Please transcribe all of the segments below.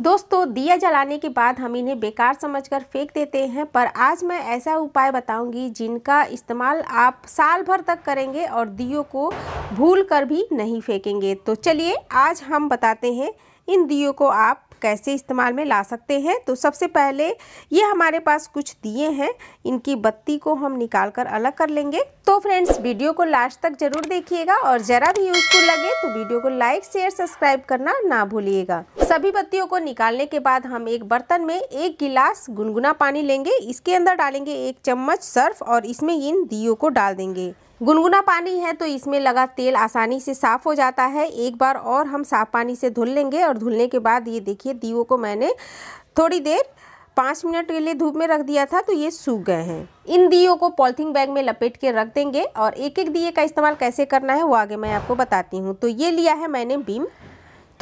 दोस्तों दिया जलाने के बाद हम इन्हें बेकार समझकर फेंक देते हैं पर आज मैं ऐसा उपाय बताऊंगी जिनका इस्तेमाल आप साल भर तक करेंगे और दियो को भूल कर भी नहीं फेंकेंगे तो चलिए आज हम बताते हैं इन दियो को आप कैसे इस्तेमाल में ला सकते हैं तो सबसे पहले ये हमारे पास कुछ दिए हैं इनकी बत्ती को हम निकाल कर अलग कर लेंगे तो फ्रेंड्स वीडियो को लास्ट तक जरूर देखिएगा और ज़रा भी यूजफुल लगे तो वीडियो को लाइक शेयर सब्सक्राइब करना ना भूलिएगा सभी पत्तियों को निकालने के बाद हम एक बर्तन में एक गिलास गुनगुना पानी लेंगे इसके अंदर डालेंगे एक चम्मच सर्फ और इसमें इन दियो को डाल देंगे गुनगुना पानी है तो इसमें लगा तेल आसानी से साफ़ हो जाता है एक बार और हम साफ पानी से धुल लेंगे और धुलने के बाद ये देखिए दियो को मैंने थोड़ी देर पाँच मिनट के लिए धूप में रख दिया था तो ये सूख गए हैं इन दियों को पॉलिथीन बैग में लपेट के रख देंगे और एक एक दिए का इस्तेमाल कैसे करना है वो आगे मैं आपको बताती हूँ तो ये लिया है मैंने बीम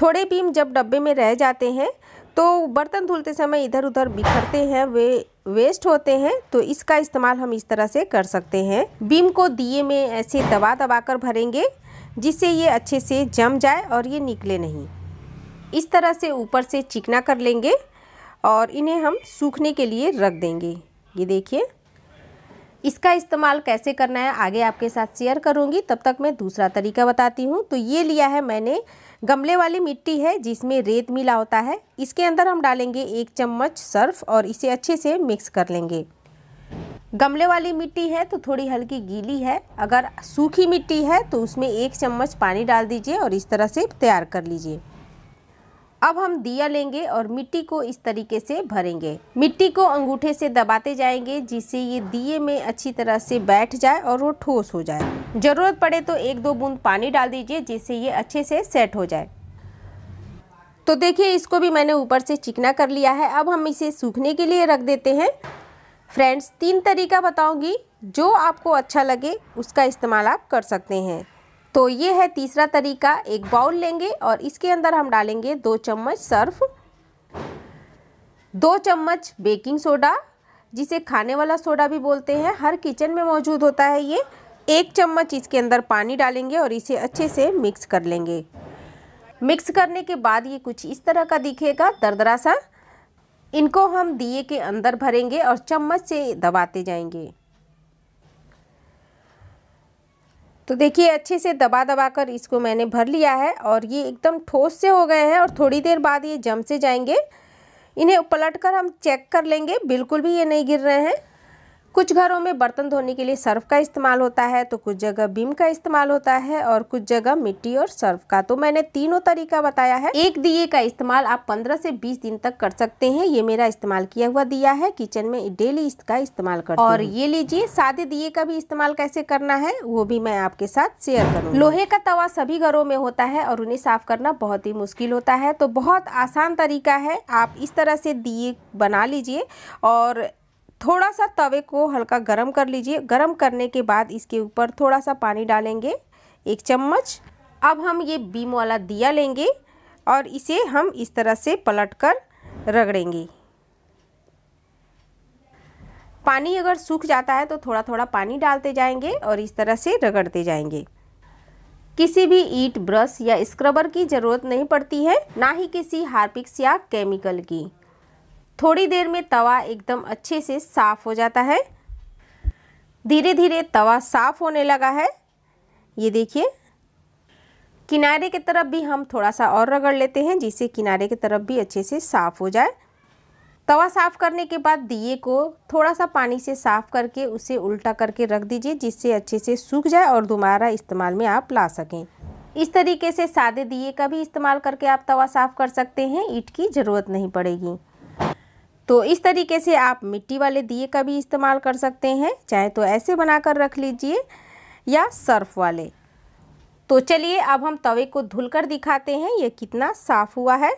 थोड़े बीम जब डब्बे में रह जाते हैं तो बर्तन धुलते समय इधर उधर बिखरते हैं वे वेस्ट होते हैं तो इसका इस्तेमाल हम इस तरह से कर सकते हैं बीम को दिए में ऐसे दबा दबा कर भरेंगे जिससे ये अच्छे से जम जाए और ये निकले नहीं इस तरह से ऊपर से चिकना कर लेंगे और इन्हें हम सूखने के लिए रख देंगे ये देखिए इसका इस्तेमाल कैसे करना है आगे आपके साथ शेयर करूँगी तब तक मैं दूसरा तरीका बताती हूँ तो ये लिया है मैंने गमले वाली मिट्टी है जिसमें रेत मिला होता है इसके अंदर हम डालेंगे एक चम्मच सर्फ और इसे अच्छे से मिक्स कर लेंगे गमले वाली मिट्टी है तो थोड़ी हल्की गीली है अगर सूखी मिट्टी है तो उसमें एक चम्मच पानी डाल दीजिए और इस तरह से तैयार कर लीजिए अब हम दिया लेंगे और मिट्टी को इस तरीके से भरेंगे मिट्टी को अंगूठे से दबाते जाएंगे जिससे ये दिए में अच्छी तरह से बैठ जाए और वो ठोस हो जाए ज़रूरत पड़े तो एक दो बूंद पानी डाल दीजिए जिससे ये अच्छे से सेट हो जाए तो देखिए इसको भी मैंने ऊपर से चिकना कर लिया है अब हम इसे सूखने के लिए रख देते हैं फ्रेंड्स तीन तरीका बताऊंगी जो आपको अच्छा लगे उसका इस्तेमाल आप कर सकते हैं तो ये है तीसरा तरीका एक बाउल लेंगे और इसके अंदर हम डालेंगे दो चम्मच सर्फ दो चम्मच बेकिंग सोडा जिसे खाने वाला सोडा भी बोलते हैं हर किचन में मौजूद होता है ये एक चम्मच इसके अंदर पानी डालेंगे और इसे अच्छे से मिक्स कर लेंगे मिक्स करने के बाद ये कुछ इस तरह का दिखेगा दरदरा सा इनको हम दिए के अंदर भरेंगे और चम्मच से दबाते जाएंगे तो देखिए अच्छे से दबा दबा कर इसको मैंने भर लिया है और ये एकदम ठोस से हो गए हैं और थोड़ी देर बाद ये जम से जाएंगे इन्हें पलट कर हम चेक कर लेंगे बिल्कुल भी ये नहीं गिर रहे हैं कुछ घरों में बर्तन धोने के लिए सर्फ का इस्तेमाल होता है तो कुछ जगह बीम का इस्तेमाल होता है और कुछ जगह मिट्टी और सर्फ का तो मैंने तीनों तरीका बताया है एक दिए का इस्तेमाल आप 15 से 20 दिन तक कर सकते हैं ये मेरा इस्तेमाल किया हुआ दिया है किचन में डेली इसका इस्तेमाल कर और ये लीजिए सादे दिए का भी इस्तेमाल कैसे करना है वो भी मैं आपके साथ शेयर करूँ लोहे का तवा सभी घरों में होता है और उन्हें साफ करना बहुत ही मुश्किल होता है तो बहुत आसान तरीका है आप इस तरह से दिए बना लीजिए और थोड़ा सा तवे को हल्का गरम कर लीजिए गरम करने के बाद इसके ऊपर थोड़ा सा पानी डालेंगे एक चम्मच अब हम ये बीम वाला दिया लेंगे और इसे हम इस तरह से पलट कर रगड़ेंगे पानी अगर सूख जाता है तो थोड़ा थोड़ा पानी डालते जाएंगे और इस तरह से रगड़ते जाएंगे किसी भी ईट ब्रश या स्क्रबर की ज़रूरत नहीं पड़ती है ना ही किसी हार्पिक्स या केमिकल की थोड़ी देर में तवा एकदम अच्छे से साफ़ हो जाता है धीरे धीरे तवा साफ़ होने लगा है ये देखिए किनारे की तरफ भी हम थोड़ा सा और रगड़ लेते हैं जिससे किनारे की तरफ भी अच्छे से साफ़ हो जाए तवा साफ़ करने के बाद दिए को थोड़ा सा पानी से साफ़ करके उसे उल्टा करके रख दीजिए जिससे अच्छे से सूख जाए और दोबारा इस्तेमाल में आप ला सकें इस तरीके से सादे दिए का भी इस्तेमाल करके आप तवा साफ़ कर सकते हैं ईट की ज़रूरत नहीं पड़ेगी तो इस तरीके से आप मिट्टी वाले दिए का भी इस्तेमाल कर सकते हैं चाहे तो ऐसे बनाकर रख लीजिए या सर्फ वाले तो चलिए अब हम तवे को धुलकर दिखाते हैं ये कितना साफ़ हुआ है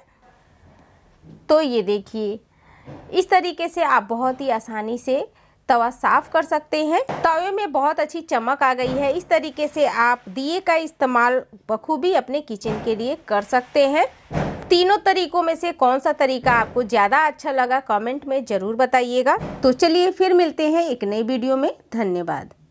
तो ये देखिए इस तरीके से आप बहुत ही आसानी से तवा साफ़ कर सकते हैं तवे में बहुत अच्छी चमक आ गई है इस तरीके से आप दिए का इस्तेमाल बखूबी अपने किचन के लिए कर सकते हैं तीनों तरीकों में से कौन सा तरीका आपको ज़्यादा अच्छा लगा कमेंट में ज़रूर बताइएगा तो चलिए फिर मिलते हैं एक नई वीडियो में धन्यवाद